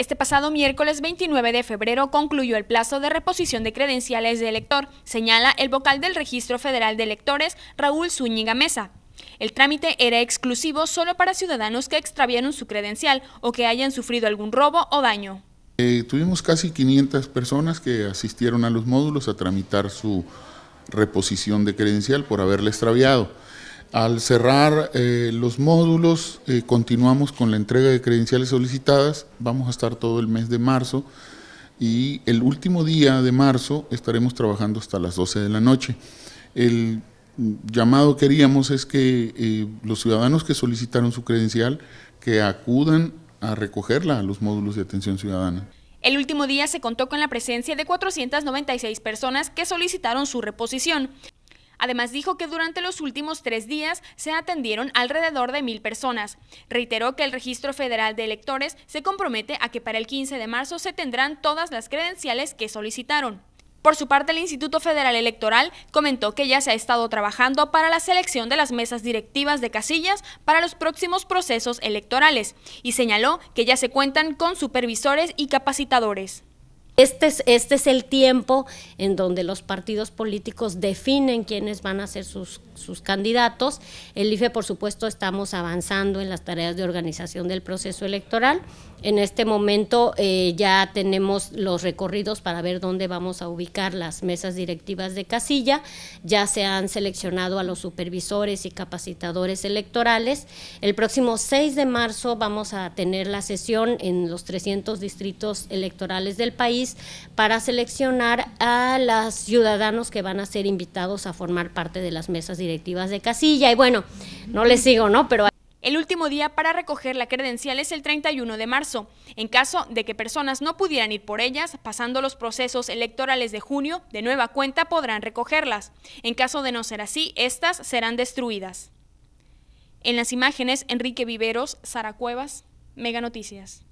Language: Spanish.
Este pasado miércoles 29 de febrero concluyó el plazo de reposición de credenciales de elector, señala el vocal del Registro Federal de Electores, Raúl Zúñiga Mesa. El trámite era exclusivo solo para ciudadanos que extraviaron su credencial o que hayan sufrido algún robo o daño. Eh, tuvimos casi 500 personas que asistieron a los módulos a tramitar su reposición de credencial por haberla extraviado. Al cerrar eh, los módulos, eh, continuamos con la entrega de credenciales solicitadas. Vamos a estar todo el mes de marzo y el último día de marzo estaremos trabajando hasta las 12 de la noche. El llamado queríamos es que eh, los ciudadanos que solicitaron su credencial que acudan a recogerla a los módulos de atención ciudadana. El último día se contó con la presencia de 496 personas que solicitaron su reposición. Además dijo que durante los últimos tres días se atendieron alrededor de mil personas. Reiteró que el Registro Federal de Electores se compromete a que para el 15 de marzo se tendrán todas las credenciales que solicitaron. Por su parte, el Instituto Federal Electoral comentó que ya se ha estado trabajando para la selección de las mesas directivas de casillas para los próximos procesos electorales y señaló que ya se cuentan con supervisores y capacitadores. Este, este es, el tiempo en donde los partidos políticos definen quiénes van a ser sus, candidatos. El IFE, por supuesto, estamos avanzando en las tareas de organización del proceso electoral. En este momento eh, ya tenemos los recorridos para ver dónde vamos a ubicar las mesas directivas de casilla. Ya se han seleccionado a los supervisores y capacitadores electorales. El próximo 6 de marzo vamos a tener la sesión en los 300 distritos electorales del país para seleccionar a los ciudadanos que van a ser invitados a formar parte de las mesas directivas de casilla. Y bueno, no les sigo, ¿no? Pero el último día para recoger la credencial es el 31 de marzo. En caso de que personas no pudieran ir por ellas, pasando los procesos electorales de junio, de nueva cuenta podrán recogerlas. En caso de no ser así, estas serán destruidas. En las imágenes, Enrique Viveros, Sara Cuevas, Mega Noticias.